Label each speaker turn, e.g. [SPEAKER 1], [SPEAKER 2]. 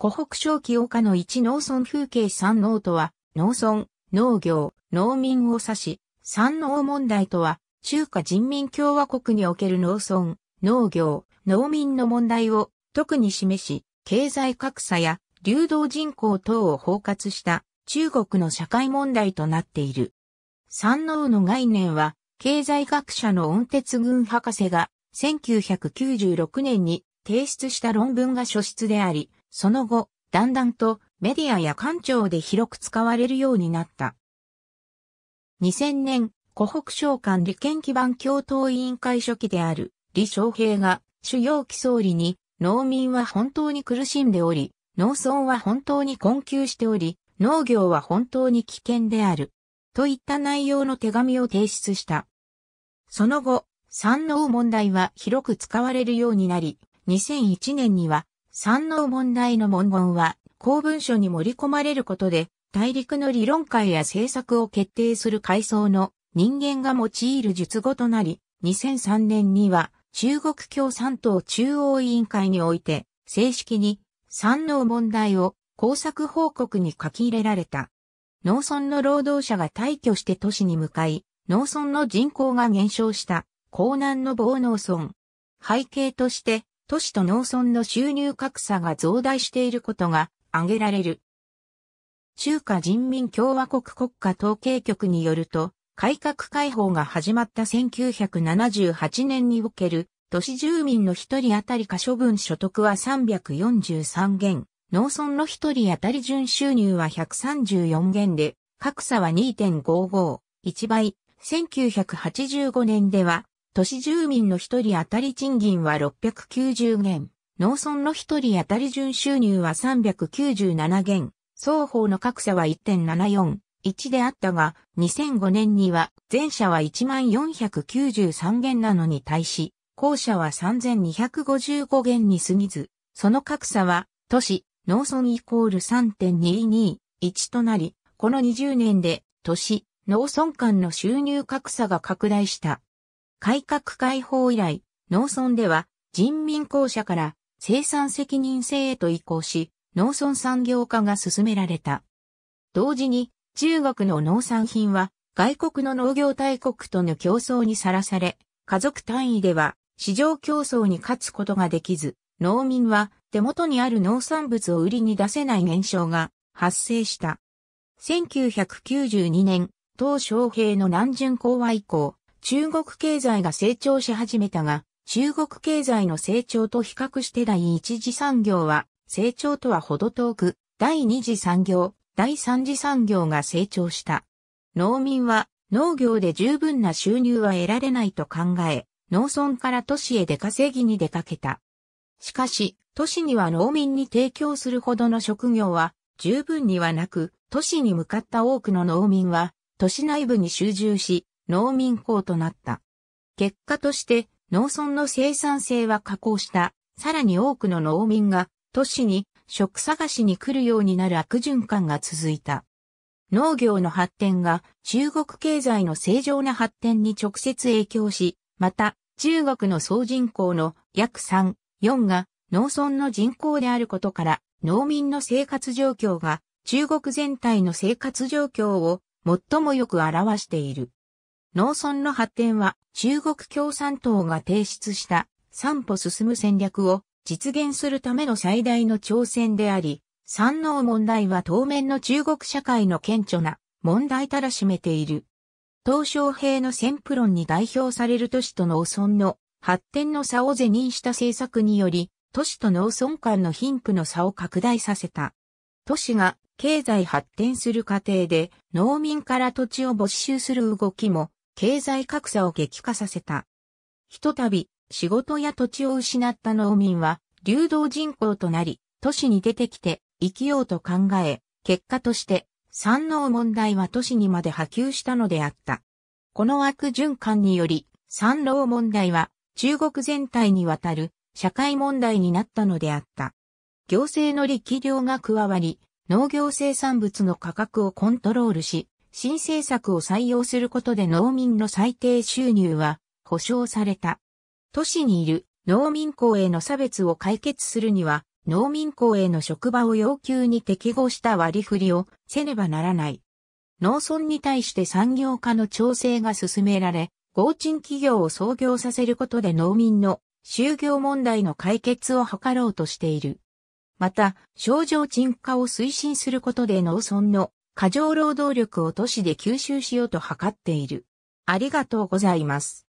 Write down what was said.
[SPEAKER 1] 湖北省紀岡の一農村風景三農とは、農村、農業、農民を指し、三農問題とは、中華人民共和国における農村、農業、農民の問題を特に示し、経済格差や流動人口等を包括した中国の社会問題となっている。三農の概念は、経済学者の温鉄軍博士が1996年に提出した論文が書出であり、その後、だんだんとメディアや官庁で広く使われるようになった。2000年、湖北省官理研基盤共闘委員会初期である李昌平が主要機総理に農民は本当に苦しんでおり、農村は本当に困窮しており、農業は本当に危険である。といった内容の手紙を提出した。その後、産農問題は広く使われるようになり、2001年には三能問題の文言は、公文書に盛り込まれることで、大陸の理論会や政策を決定する階層の人間が用いる術語となり、2003年には中国共産党中央委員会において、正式に三能問題を工作報告に書き入れられた。農村の労働者が退去して都市に向かい、農村の人口が減少した、江南の某農村。背景として、都市と農村の収入格差が増大していることが挙げられる。中華人民共和国国家統計局によると、改革開放が始まった1978年における都市住民の一人当たり可処分所得は343元、農村の一人当たり準収入は134元で、格差は2.55、1倍、1985年では都市住民の一人当たり賃金は690元、農村の一人当たり準収入は397元、双方の格差は1.74、1であったが、2005年には前者は1493元なのに対し、後者は3255元に過ぎず、その格差は都市、農村イコール3.221となり、この20年で都市、農村間の収入格差が拡大した。改革開放以来、農村では人民公社から生産責任制へと移行し、農村産業化が進められた。同時に中国の農産品は外国の農業大国との競争にさらされ、家族単位では市場競争に勝つことができず、農民は手元にある農産物を売りに出せない現象が発生した。1992年、東昌平の南巡講和以降、中国経済が成長し始めたが、中国経済の成長と比較して第一次産業は、成長とはほど遠く、第二次産業、第三次産業が成長した。農民は農業で十分な収入は得られないと考え、農村から都市へ出稼ぎに出かけた。しかし、都市には農民に提供するほどの職業は十分にはなく、都市に向かった多くの農民は、都市内部に集中し、農民工となった。結果として農村の生産性は下降した。さらに多くの農民が都市に食探しに来るようになる悪循環が続いた。農業の発展が中国経済の正常な発展に直接影響し、また中国の総人口の約3、4が農村の人口であることから農民の生活状況が中国全体の生活状況を最もよく表している。農村の発展は中国共産党が提出した三歩進む戦略を実現するための最大の挑戦であり、産農問題は当面の中国社会の顕著な問題たらしめている。東小平の先プ論に代表される都市と農村の発展の差を是認した政策により、都市と農村間の貧富の差を拡大させた。都市が経済発展する過程で農民から土地を没収する動きも経済格差を激化させた。ひとたび、仕事や土地を失った農民は、流動人口となり、都市に出てきて、生きようと考え、結果として、産農問題は都市にまで波及したのであった。この悪循環により、産農問題は、中国全体にわたる、社会問題になったのであった。行政の力量が加わり、農業生産物の価格をコントロールし、新政策を採用することで農民の最低収入は保障された。都市にいる農民校への差別を解決するには、農民校への職場を要求に適合した割り振りをせねばならない。農村に対して産業化の調整が進められ、合賃企業を創業させることで農民の就業問題の解決を図ろうとしている。また、症状沈下を推進することで農村の過剰労働力を都市で吸収しようと図っている。ありがとうございます。